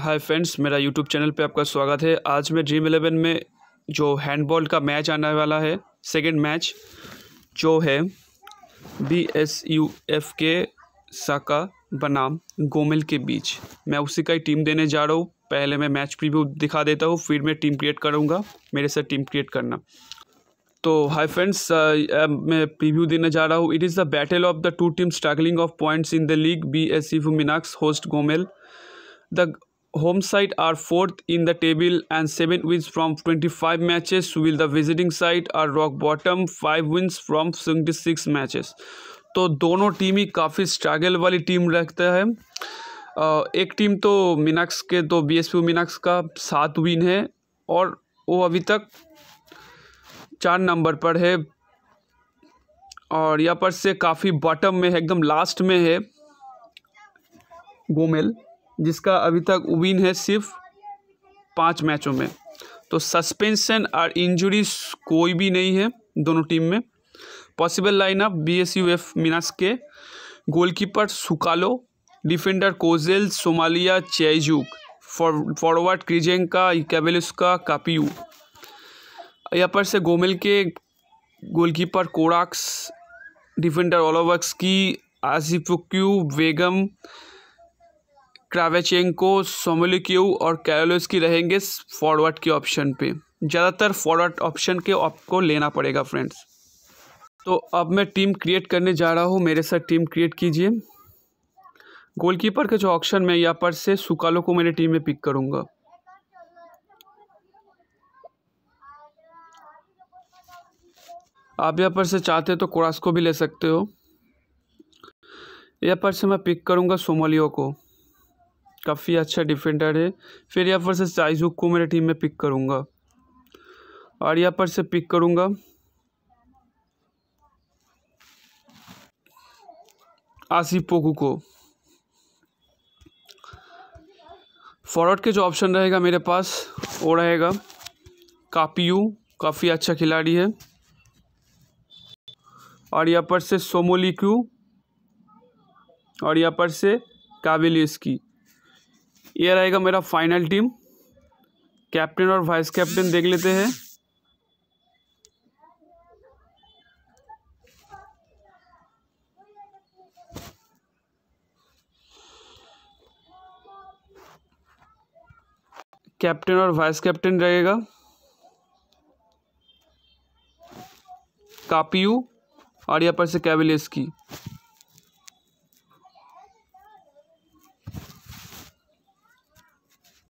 हाय friends मेरा YouTube channel पे आपका स्वागत है आज मैं ड्रीम इलेवन में जो हैंडबॉल का मैच आने वाला है सेकंड मैच जो है बी एस यू एफ के साका बनाम गोमिल के बीच मैं उसी का ही टीम देने जा रहा हूँ पहले मैं मैच प्रीव्यू दिखा देता हूँ फिर मैं टीम क्रिएट करूँगा मेरे साथ टीम क्रिएट करना तो हाय फ्रेंड्स मैं प्रीव्यू देने जा रहा हूँ it is the battle of the two team struggling of points in the league B S U मिनाक्स host Gomel the home side are fourth in the table and 7 wins from 25 matches while the visiting side are rock bottom 5 wins from 76 matches तो दोनों team ही काफ़ी struggle वाली team रखता है एक team तो मिनक्स के तो बी एस मिनक्स का सात विन है और वो अभी तक चार नंबर पर है और यहाँ पर से काफ़ी बॉटम में है एकदम लास्ट में है गोमेल जिसका अभी तक विन है सिर्फ पाँच मैचों में तो सस्पेंशन और इंजुरीज कोई भी नहीं है दोनों टीम में possible lineup B S U F Minsk के गोलकीपर सुकालो डिफेंडर कोजेल सोमालिया चेजुक फॉरवर्ड क्रिजेंका कैवेलुस्का कापियू यहाँ पर से गोमेल के गोलकीपर कोराक्स डिफेंडर ओलोवक्स की आसिफुक्यू वेगम क्रावेचेंको सोमोलिक्यू और कैलोस की रहेंगे फॉरवर्ड के ऑप्शन पे ज़्यादातर फॉरवर्ड ऑप्शन के आपको लेना पड़ेगा फ्रेंड्स तो अब मैं टीम क्रिएट करने जा रहा हूँ मेरे साथ टीम क्रिएट कीजिए गोलकीपर के जो ऑप्शन में यहाँ पर से सुकालो को मेरे टीम में पिक करूँगा आप यहाँ पर से चाहते हो तो कोरास को भी ले सकते हो यहाँ पर से मैं पिक करूँगा सोमोलियो को काफ़ी अच्छा डिफेंडर है फिर यहाँ पर से साइजुक को मेरे टीम में पिक करूँगा और यहाँ पर से पिक करूँगा आसिफ पोकू को फॉरवर्ड के जो ऑप्शन रहेगा मेरे पास वो रहेगा कापियू काफ़ी अच्छा खिलाड़ी है और यहाँ पर से सोमोलिक्यू और यहाँ पर से काबिलियस की ये रहेगा मेरा फाइनल टीम कैप्टन और वाइस कैप्टन देख लेते हैं कैप्टन और वाइस कैप्टन रहेगा कापियू और यहाँ पर से कैबिलेस की